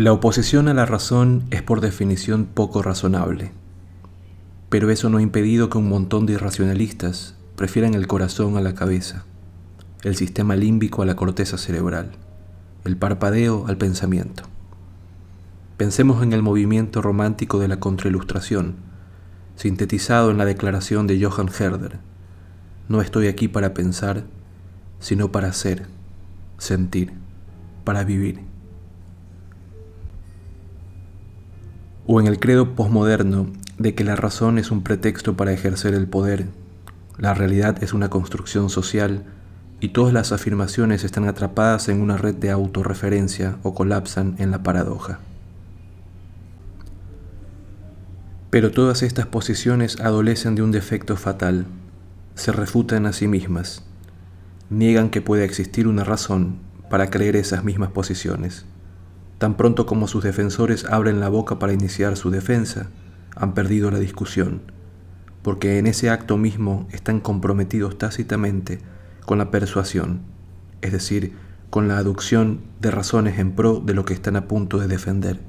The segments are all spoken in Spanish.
La oposición a la razón es por definición poco razonable, pero eso no ha impedido que un montón de irracionalistas prefieran el corazón a la cabeza, el sistema límbico a la corteza cerebral, el parpadeo al pensamiento. Pensemos en el movimiento romántico de la contrailustración, sintetizado en la declaración de Johann Herder. No estoy aquí para pensar, sino para ser, sentir, para vivir. o en el credo posmoderno de que la razón es un pretexto para ejercer el poder, la realidad es una construcción social y todas las afirmaciones están atrapadas en una red de autorreferencia o colapsan en la paradoja. Pero todas estas posiciones adolecen de un defecto fatal, se refutan a sí mismas, niegan que pueda existir una razón para creer esas mismas posiciones. Tan pronto como sus defensores abren la boca para iniciar su defensa, han perdido la discusión, porque en ese acto mismo están comprometidos tácitamente con la persuasión, es decir, con la aducción de razones en pro de lo que están a punto de defender.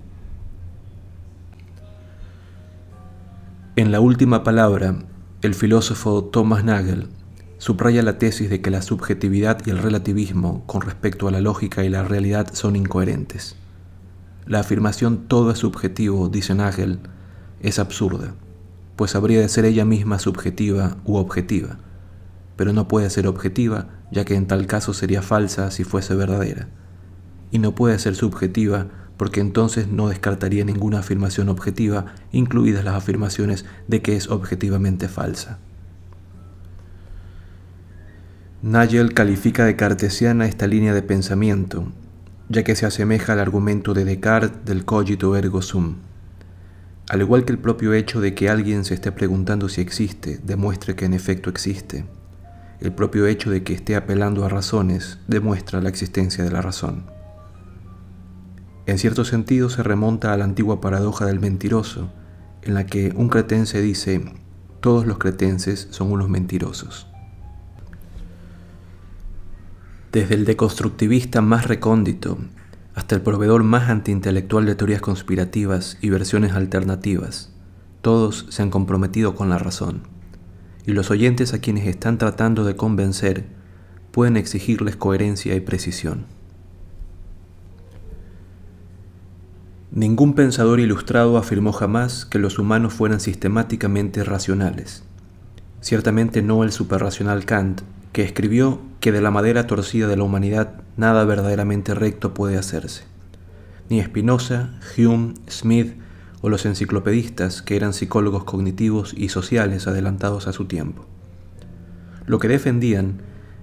En la última palabra, el filósofo Thomas Nagel subraya la tesis de que la subjetividad y el relativismo con respecto a la lógica y la realidad son incoherentes. La afirmación todo es subjetivo, dice Nagel, es absurda, pues habría de ser ella misma subjetiva u objetiva, pero no puede ser objetiva, ya que en tal caso sería falsa si fuese verdadera, y no puede ser subjetiva porque entonces no descartaría ninguna afirmación objetiva, incluidas las afirmaciones de que es objetivamente falsa. Nagel califica de cartesiana esta línea de pensamiento, ya que se asemeja al argumento de Descartes del cogito ergo sum. Al igual que el propio hecho de que alguien se esté preguntando si existe, demuestra que en efecto existe. El propio hecho de que esté apelando a razones demuestra la existencia de la razón. En cierto sentido se remonta a la antigua paradoja del mentiroso, en la que un cretense dice, todos los cretenses son unos mentirosos desde el deconstructivista más recóndito hasta el proveedor más antiintelectual de teorías conspirativas y versiones alternativas, todos se han comprometido con la razón. Y los oyentes a quienes están tratando de convencer pueden exigirles coherencia y precisión. Ningún pensador ilustrado afirmó jamás que los humanos fueran sistemáticamente racionales. Ciertamente no el superracional Kant, que escribió que de la madera torcida de la humanidad nada verdaderamente recto puede hacerse. Ni Spinoza, Hume, Smith o los enciclopedistas que eran psicólogos cognitivos y sociales adelantados a su tiempo. Lo que defendían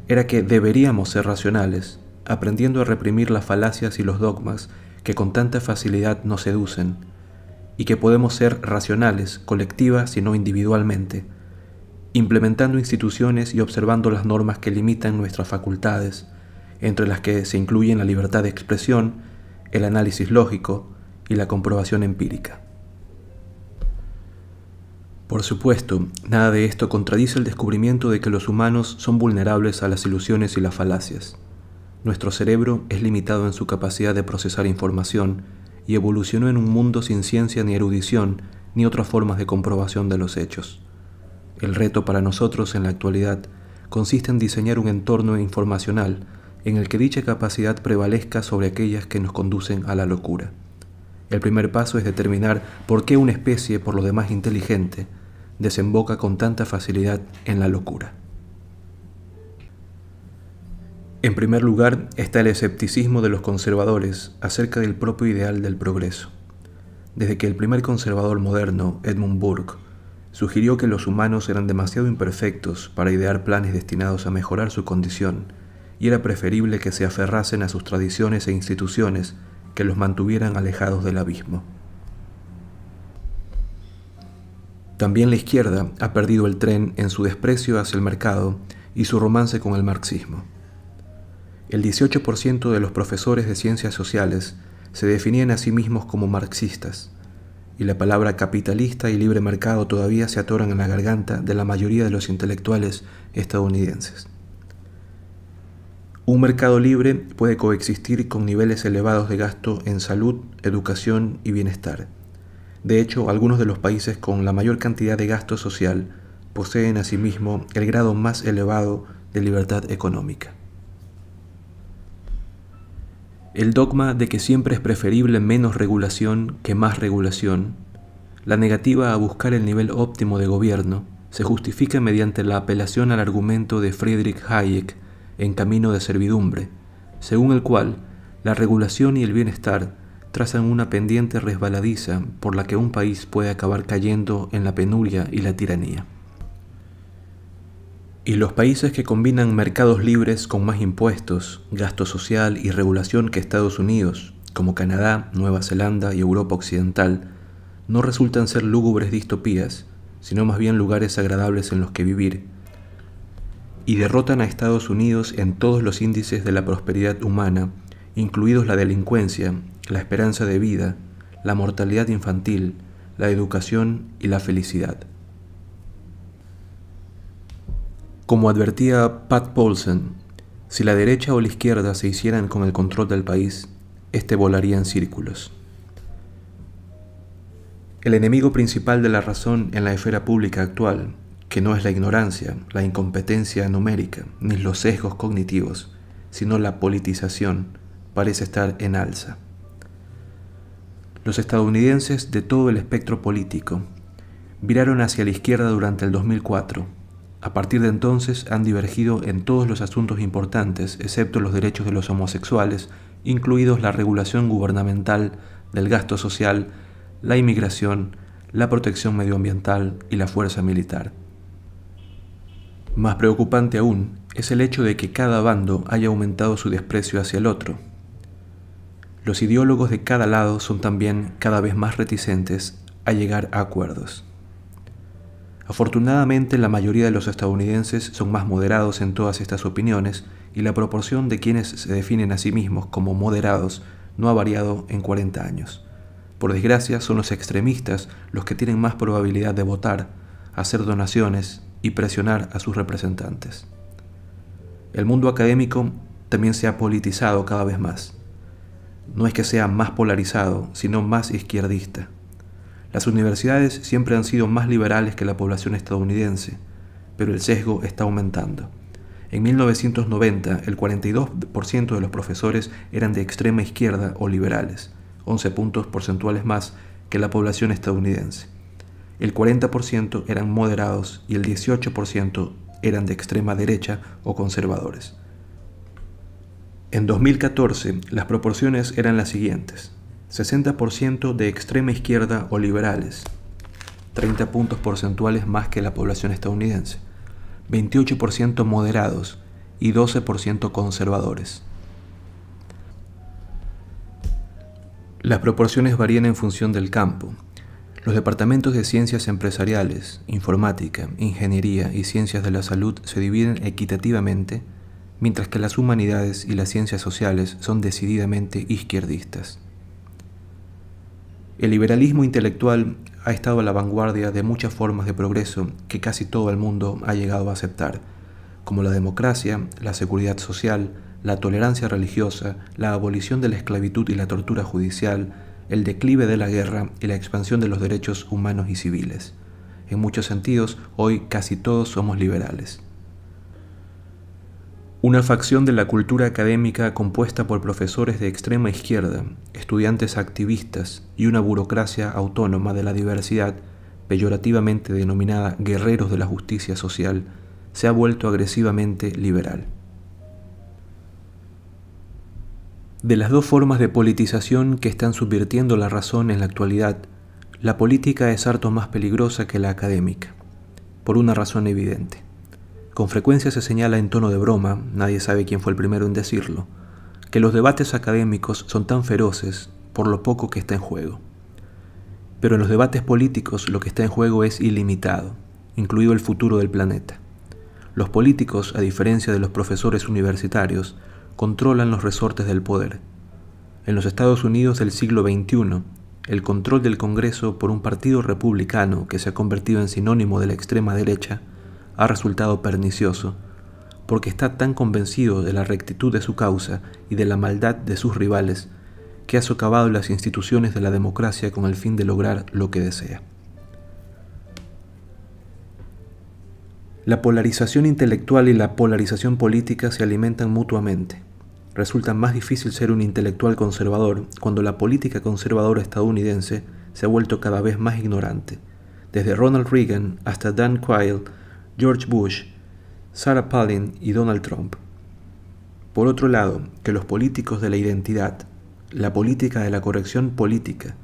era que deberíamos ser racionales, aprendiendo a reprimir las falacias y los dogmas que con tanta facilidad nos seducen, y que podemos ser racionales colectiva, no individualmente, implementando instituciones y observando las normas que limitan nuestras facultades, entre las que se incluyen la libertad de expresión, el análisis lógico y la comprobación empírica. Por supuesto, nada de esto contradice el descubrimiento de que los humanos son vulnerables a las ilusiones y las falacias. Nuestro cerebro es limitado en su capacidad de procesar información y evolucionó en un mundo sin ciencia ni erudición ni otras formas de comprobación de los hechos. El reto para nosotros en la actualidad consiste en diseñar un entorno informacional en el que dicha capacidad prevalezca sobre aquellas que nos conducen a la locura. El primer paso es determinar por qué una especie, por lo demás inteligente, desemboca con tanta facilidad en la locura. En primer lugar está el escepticismo de los conservadores acerca del propio ideal del progreso. Desde que el primer conservador moderno, Edmund Burke, Sugirió que los humanos eran demasiado imperfectos para idear planes destinados a mejorar su condición, y era preferible que se aferrasen a sus tradiciones e instituciones que los mantuvieran alejados del abismo. También la izquierda ha perdido el tren en su desprecio hacia el mercado y su romance con el marxismo. El 18% de los profesores de ciencias sociales se definían a sí mismos como marxistas, y la palabra capitalista y libre mercado todavía se atoran en la garganta de la mayoría de los intelectuales estadounidenses. Un mercado libre puede coexistir con niveles elevados de gasto en salud, educación y bienestar. De hecho, algunos de los países con la mayor cantidad de gasto social poseen asimismo el grado más elevado de libertad económica el dogma de que siempre es preferible menos regulación que más regulación, la negativa a buscar el nivel óptimo de gobierno, se justifica mediante la apelación al argumento de Friedrich Hayek en Camino de Servidumbre, según el cual la regulación y el bienestar trazan una pendiente resbaladiza por la que un país puede acabar cayendo en la penuria y la tiranía. Y los países que combinan mercados libres con más impuestos, gasto social y regulación que Estados Unidos, como Canadá, Nueva Zelanda y Europa Occidental, no resultan ser lúgubres distopías, sino más bien lugares agradables en los que vivir, y derrotan a Estados Unidos en todos los índices de la prosperidad humana, incluidos la delincuencia, la esperanza de vida, la mortalidad infantil, la educación y la felicidad. Como advertía Pat Paulsen, si la derecha o la izquierda se hicieran con el control del país, éste volaría en círculos. El enemigo principal de la razón en la esfera pública actual, que no es la ignorancia, la incompetencia numérica, ni los sesgos cognitivos, sino la politización, parece estar en alza. Los estadounidenses de todo el espectro político viraron hacia la izquierda durante el 2004 a partir de entonces han divergido en todos los asuntos importantes, excepto los derechos de los homosexuales, incluidos la regulación gubernamental del gasto social, la inmigración, la protección medioambiental y la fuerza militar. Más preocupante aún es el hecho de que cada bando haya aumentado su desprecio hacia el otro. Los ideólogos de cada lado son también cada vez más reticentes a llegar a acuerdos. Afortunadamente, la mayoría de los estadounidenses son más moderados en todas estas opiniones y la proporción de quienes se definen a sí mismos como moderados no ha variado en 40 años. Por desgracia, son los extremistas los que tienen más probabilidad de votar, hacer donaciones y presionar a sus representantes. El mundo académico también se ha politizado cada vez más. No es que sea más polarizado, sino más izquierdista. Las universidades siempre han sido más liberales que la población estadounidense, pero el sesgo está aumentando. En 1990, el 42% de los profesores eran de extrema izquierda o liberales, 11 puntos porcentuales más que la población estadounidense. El 40% eran moderados y el 18% eran de extrema derecha o conservadores. En 2014, las proporciones eran las siguientes. 60% de extrema izquierda o liberales, 30 puntos porcentuales más que la población estadounidense, 28% moderados y 12% conservadores. Las proporciones varían en función del campo. Los departamentos de ciencias empresariales, informática, ingeniería y ciencias de la salud se dividen equitativamente, mientras que las humanidades y las ciencias sociales son decididamente izquierdistas. El liberalismo intelectual ha estado a la vanguardia de muchas formas de progreso que casi todo el mundo ha llegado a aceptar, como la democracia, la seguridad social, la tolerancia religiosa, la abolición de la esclavitud y la tortura judicial, el declive de la guerra y la expansión de los derechos humanos y civiles. En muchos sentidos, hoy casi todos somos liberales una facción de la cultura académica compuesta por profesores de extrema izquierda, estudiantes activistas y una burocracia autónoma de la diversidad, peyorativamente denominada guerreros de la justicia social, se ha vuelto agresivamente liberal. De las dos formas de politización que están subvirtiendo la razón en la actualidad, la política es harto más peligrosa que la académica, por una razón evidente. Con frecuencia se señala en tono de broma, nadie sabe quién fue el primero en decirlo, que los debates académicos son tan feroces por lo poco que está en juego. Pero en los debates políticos lo que está en juego es ilimitado, incluido el futuro del planeta. Los políticos, a diferencia de los profesores universitarios, controlan los resortes del poder. En los Estados Unidos del siglo XXI, el control del Congreso por un partido republicano que se ha convertido en sinónimo de la extrema derecha ha resultado pernicioso, porque está tan convencido de la rectitud de su causa y de la maldad de sus rivales, que ha socavado las instituciones de la democracia con el fin de lograr lo que desea. La polarización intelectual y la polarización política se alimentan mutuamente. Resulta más difícil ser un intelectual conservador cuando la política conservadora estadounidense se ha vuelto cada vez más ignorante. Desde Ronald Reagan hasta Dan Quayle, George Bush, Sarah Palin y Donald Trump. Por otro lado, que los políticos de la identidad, la política de la corrección política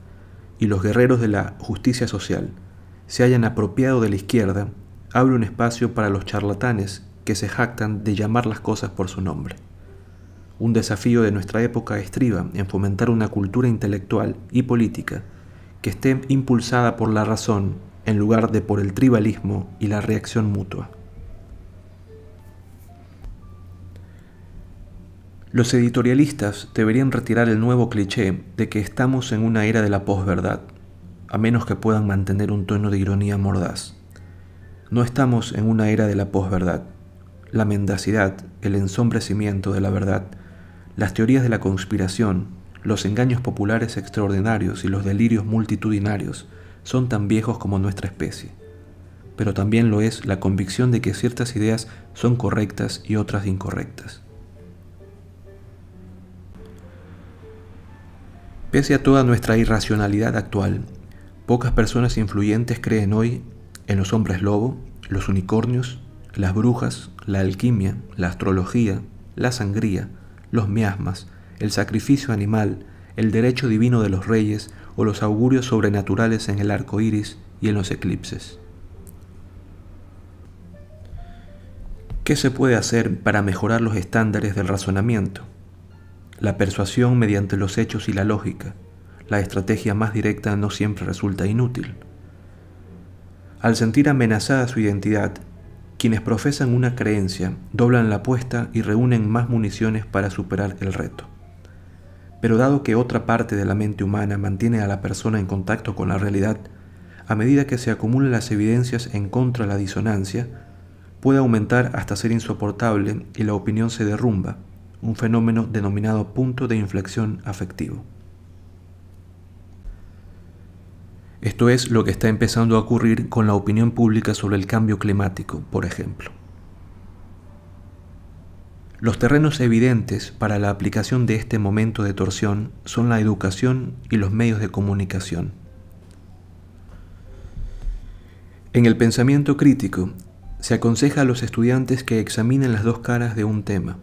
y los guerreros de la justicia social se hayan apropiado de la izquierda abre un espacio para los charlatanes que se jactan de llamar las cosas por su nombre. Un desafío de nuestra época estriba en fomentar una cultura intelectual y política que esté impulsada por la razón en lugar de por el tribalismo y la reacción mutua. Los editorialistas deberían retirar el nuevo cliché de que estamos en una era de la posverdad, a menos que puedan mantener un tono de ironía mordaz. No estamos en una era de la posverdad. La mendacidad, el ensombrecimiento de la verdad, las teorías de la conspiración, los engaños populares extraordinarios y los delirios multitudinarios son tan viejos como nuestra especie, pero también lo es la convicción de que ciertas ideas son correctas y otras incorrectas. Pese a toda nuestra irracionalidad actual, pocas personas influyentes creen hoy en los hombres lobo, los unicornios, las brujas, la alquimia, la astrología, la sangría, los miasmas, el sacrificio animal, el derecho divino de los reyes, o los augurios sobrenaturales en el arco iris y en los eclipses. ¿Qué se puede hacer para mejorar los estándares del razonamiento? La persuasión mediante los hechos y la lógica. La estrategia más directa no siempre resulta inútil. Al sentir amenazada su identidad, quienes profesan una creencia doblan la apuesta y reúnen más municiones para superar el reto. Pero dado que otra parte de la mente humana mantiene a la persona en contacto con la realidad, a medida que se acumulan las evidencias en contra de la disonancia, puede aumentar hasta ser insoportable y la opinión se derrumba, un fenómeno denominado punto de inflexión afectivo. Esto es lo que está empezando a ocurrir con la opinión pública sobre el cambio climático, por ejemplo. Los terrenos evidentes para la aplicación de este momento de torsión son la educación y los medios de comunicación. En el pensamiento crítico, se aconseja a los estudiantes que examinen las dos caras de un tema,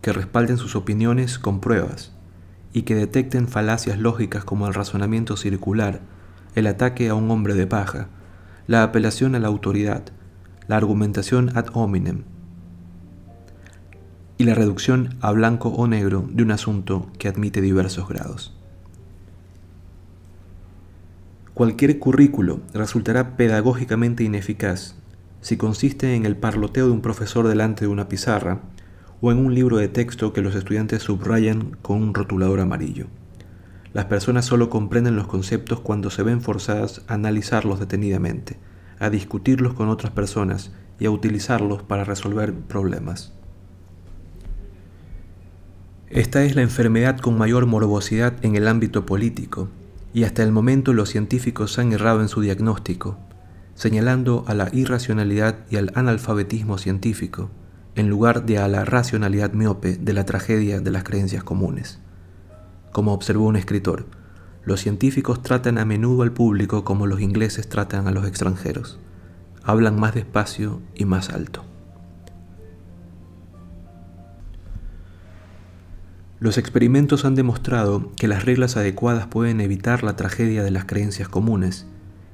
que respalden sus opiniones con pruebas y que detecten falacias lógicas como el razonamiento circular, el ataque a un hombre de paja, la apelación a la autoridad, la argumentación ad hominem, y la reducción a blanco o negro de un asunto que admite diversos grados. Cualquier currículo resultará pedagógicamente ineficaz si consiste en el parloteo de un profesor delante de una pizarra o en un libro de texto que los estudiantes subrayan con un rotulador amarillo. Las personas solo comprenden los conceptos cuando se ven forzadas a analizarlos detenidamente, a discutirlos con otras personas y a utilizarlos para resolver problemas. Esta es la enfermedad con mayor morbosidad en el ámbito político, y hasta el momento los científicos han errado en su diagnóstico, señalando a la irracionalidad y al analfabetismo científico, en lugar de a la racionalidad miope de la tragedia de las creencias comunes. Como observó un escritor, los científicos tratan a menudo al público como los ingleses tratan a los extranjeros. Hablan más despacio y más alto. Los experimentos han demostrado que las reglas adecuadas pueden evitar la tragedia de las creencias comunes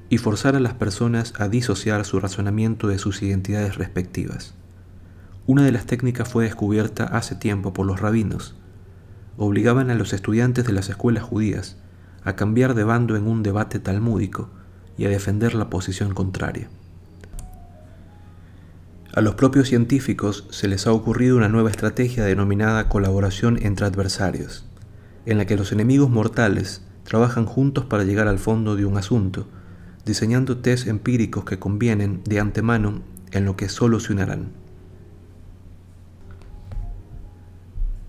y forzar a las personas a disociar su razonamiento de sus identidades respectivas. Una de las técnicas fue descubierta hace tiempo por los rabinos. Obligaban a los estudiantes de las escuelas judías a cambiar de bando en un debate talmúdico y a defender la posición contraria. A los propios científicos se les ha ocurrido una nueva estrategia denominada colaboración entre adversarios, en la que los enemigos mortales trabajan juntos para llegar al fondo de un asunto, diseñando test empíricos que convienen de antemano en lo que solucionarán.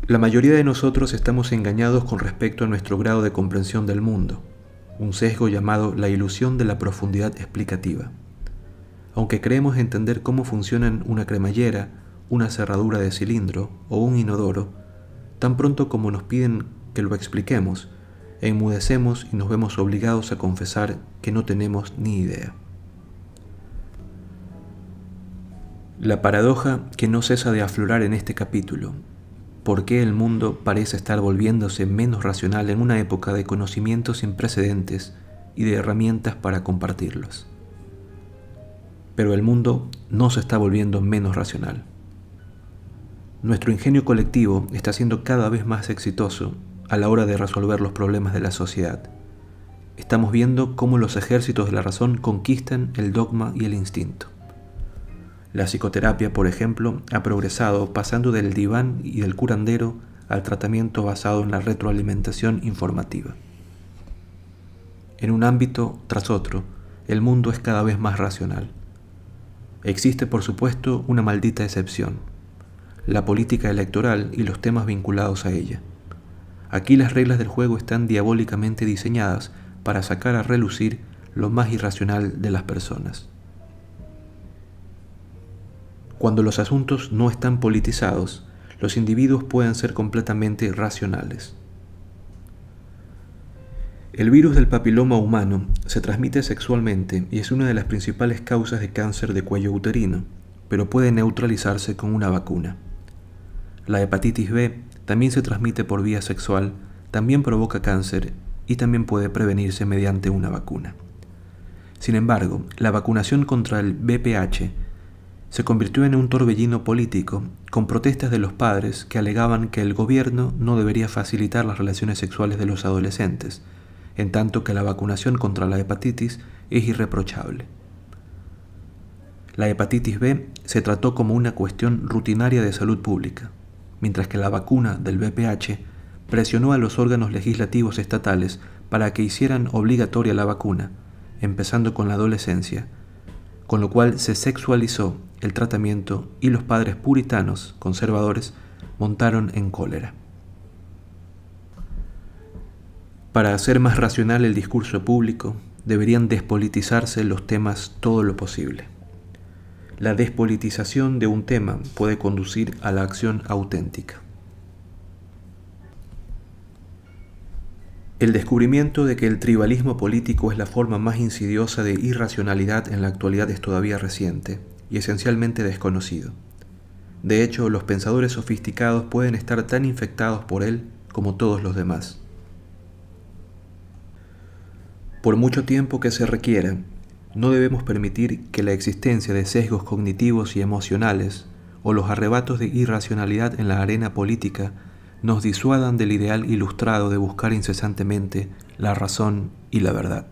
La mayoría de nosotros estamos engañados con respecto a nuestro grado de comprensión del mundo, un sesgo llamado la ilusión de la profundidad explicativa aunque creemos entender cómo funcionan una cremallera, una cerradura de cilindro o un inodoro, tan pronto como nos piden que lo expliquemos, enmudecemos y nos vemos obligados a confesar que no tenemos ni idea. La paradoja que no cesa de aflorar en este capítulo. ¿Por qué el mundo parece estar volviéndose menos racional en una época de conocimientos sin precedentes y de herramientas para compartirlos? pero el mundo no se está volviendo menos racional. Nuestro ingenio colectivo está siendo cada vez más exitoso a la hora de resolver los problemas de la sociedad. Estamos viendo cómo los ejércitos de la razón conquistan el dogma y el instinto. La psicoterapia, por ejemplo, ha progresado pasando del diván y del curandero al tratamiento basado en la retroalimentación informativa. En un ámbito tras otro, el mundo es cada vez más racional. Existe, por supuesto, una maldita excepción, la política electoral y los temas vinculados a ella. Aquí las reglas del juego están diabólicamente diseñadas para sacar a relucir lo más irracional de las personas. Cuando los asuntos no están politizados, los individuos pueden ser completamente racionales. El virus del papiloma humano se transmite sexualmente y es una de las principales causas de cáncer de cuello uterino, pero puede neutralizarse con una vacuna. La hepatitis B también se transmite por vía sexual, también provoca cáncer y también puede prevenirse mediante una vacuna. Sin embargo, la vacunación contra el BPH se convirtió en un torbellino político, con protestas de los padres que alegaban que el gobierno no debería facilitar las relaciones sexuales de los adolescentes, en tanto que la vacunación contra la hepatitis es irreprochable. La hepatitis B se trató como una cuestión rutinaria de salud pública, mientras que la vacuna del BPH presionó a los órganos legislativos estatales para que hicieran obligatoria la vacuna, empezando con la adolescencia, con lo cual se sexualizó el tratamiento y los padres puritanos conservadores montaron en cólera. Para hacer más racional el discurso público, deberían despolitizarse los temas todo lo posible. La despolitización de un tema puede conducir a la acción auténtica. El descubrimiento de que el tribalismo político es la forma más insidiosa de irracionalidad en la actualidad es todavía reciente y esencialmente desconocido. De hecho, los pensadores sofisticados pueden estar tan infectados por él como todos los demás por mucho tiempo que se requiera, no debemos permitir que la existencia de sesgos cognitivos y emocionales o los arrebatos de irracionalidad en la arena política nos disuadan del ideal ilustrado de buscar incesantemente la razón y la verdad.